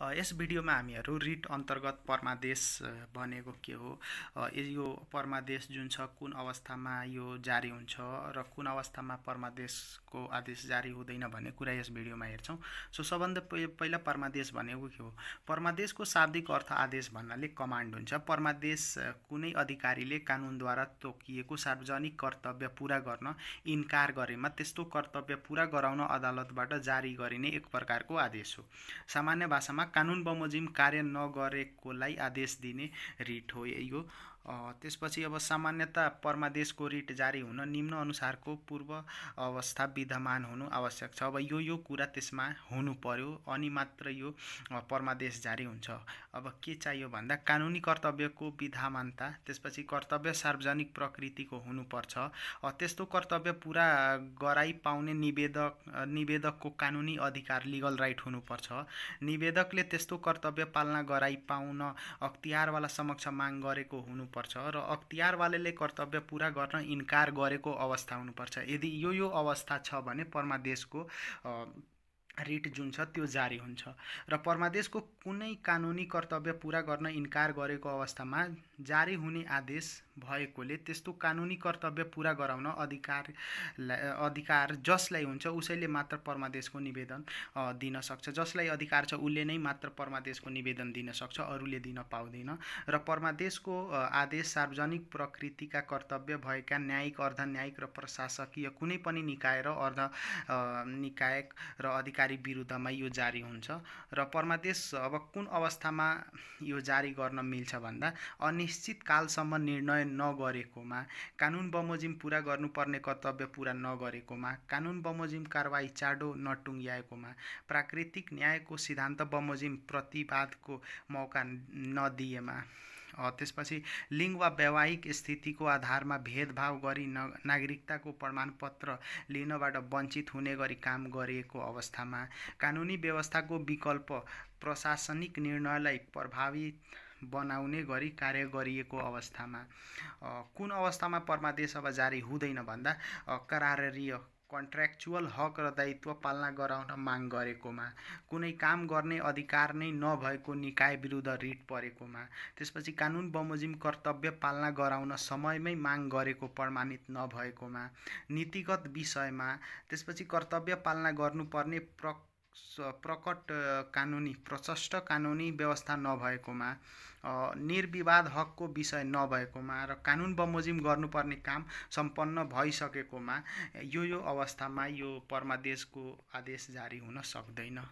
यस भिडियोमा हामीहरू रिट अन्तर्गत परमादेश भनेको के हो यो परमादेश जुन छ कुन अवस्थामा यो जारी हुन्छ र कुन अवस्थामा परमादेशको आदेश जारी हुँदैन भन्ने कुरा यस भिडियोमा हेर्छौँ सो सबभन्दा पहिला परमादेश भनेको के हो परमादेशको शाब्दिक अर्थ आदेश भन्नाले कमान्ड हुन्छ परमादेश कुनै अधिकारीले कानुनद्वारा तोकिएको सार्वजनिक कर्तव्य पुरा गर्न इन्कार गरेमा त्यस्तो कर्तव्य पुरा गराउन अदालतबाट जारी गरिने एक प्रकारको आदेश हो सामान्य भाषामा कानुन बमोजिम कार्य नगरेकोलाई आदेश दिने रिट हो यो त्यसपछि अब सामान्यता परमादेशको रिट जारी हुन निम्न अनुसारको पूर्व अवस्था विद्यमान हुनु आवश्यक छ अब यो यो कुरा त्यसमा हुनु पर्यो अनि मात्र यो परमादेश जारी हुन्छ अब के चाहियो भन्दा कानुनी कर्तव्यको विधामानता त्यसपछि कर्तव्य सार्वजनिक प्रकृतिको हुनुपर्छ त्यस्तो कर्तव्य पुरा गराइ पाउने निवेदक निवेदकको कानुनी अधिकार लिगल राइट हुनुपर्छ निवेदकले त्यस्तो कर्तव्य पालना गराइ पाउन अख्तियारवाला समक्ष माग गरेको हुनु हुनुपर्छ र अख्तियारवाले कर्तव्य पुरा गर्न इन्कार गरेको अवस्था हुनुपर्छ यदि यो यो अवस्था छ भने परमादेशको रिट जुन छ त्यो जारी हुन्छ र परमादेशको कुनै कानुनी कर्तव्य पुरा गर्न इन्कार गरेको अवस्थामा जारी हुने आदेश भएकोले त्यस्तो कानुनी कर्तव्य पुरा गराउन अधिकार अधिकार जसलाई हुन्छ उसैले मात्र परमादेशको निवेदन दिन सक्छ जसलाई अधिकार छ उसले नै मात्र परमादेशको निवेदन दिन सक्छ अरूले दिन पाउँदैन र परमादेशको आदेश सार्वजनिक प्रकृतिका कर्तव्य भएका न्यायिक अर्ध न्यायिक र प्रशासकीय कुनै पनि निकाय र अर्ध निकाय र अधिकार जारी विरुद्धमा यो जारी हुन्छ र परमादेश अब कुन अवस्थामा यो जारी गर्न मिल्छ भन्दा अनिश्चित कालसम्म निर्णय नगरेकोमा कानुन बमोजिम पुरा गर्नुपर्ने कर्तव्य पुरा नगरेकोमा कानुन बमोजिम कारवाही चाँडो नटुङ्ग्याएकोमा प्राकृतिक न्यायको सिद्धान्त बमोजिम प्रतिवादको मौका नदिएमा त्यसपछि लिङ्ग वा वैवाहिक स्थितिको आधारमा भेदभाव गरी नागरिकताको प्रमाणपत्र लिनबाट वञ्चित हुने गरी काम गरिएको अवस्थामा कानुनी व्यवस्थाको विकल्प प्रशासनिक निर्णयलाई प्रभावित बनाउने गरी कार्य गरिएको अवस्थामा कुन अवस्थामा परमादेश अब जारी हुँदैन भन्दा करारीय कन्ट्र्याक्चुअल हक र दायित्व पालना गराउन माग गरेकोमा कुनै काम गर्ने अधिकार नै नभएको निकाय विरुद्ध रिट परेकोमा त्यसपछि कानुन बमोजिम कर्तव्य पालना गराउन समयमै माग गरेको प्रमाणित नभएकोमा नीतिगत विषयमा त्यसपछि कर्तव्य पालना गर्नुपर्ने प्र प्रकट कानुनी प्रचष्ट कानुनी व्यवस्था नभएकोमा निर्विवाद हकको विषय नभएकोमा र कानुन बमोजिम गर्नुपर्ने काम सम्पन्न भइसकेकोमा यो यो अवस्थामा यो परमादेशको आदेश जारी हुन सक्दैन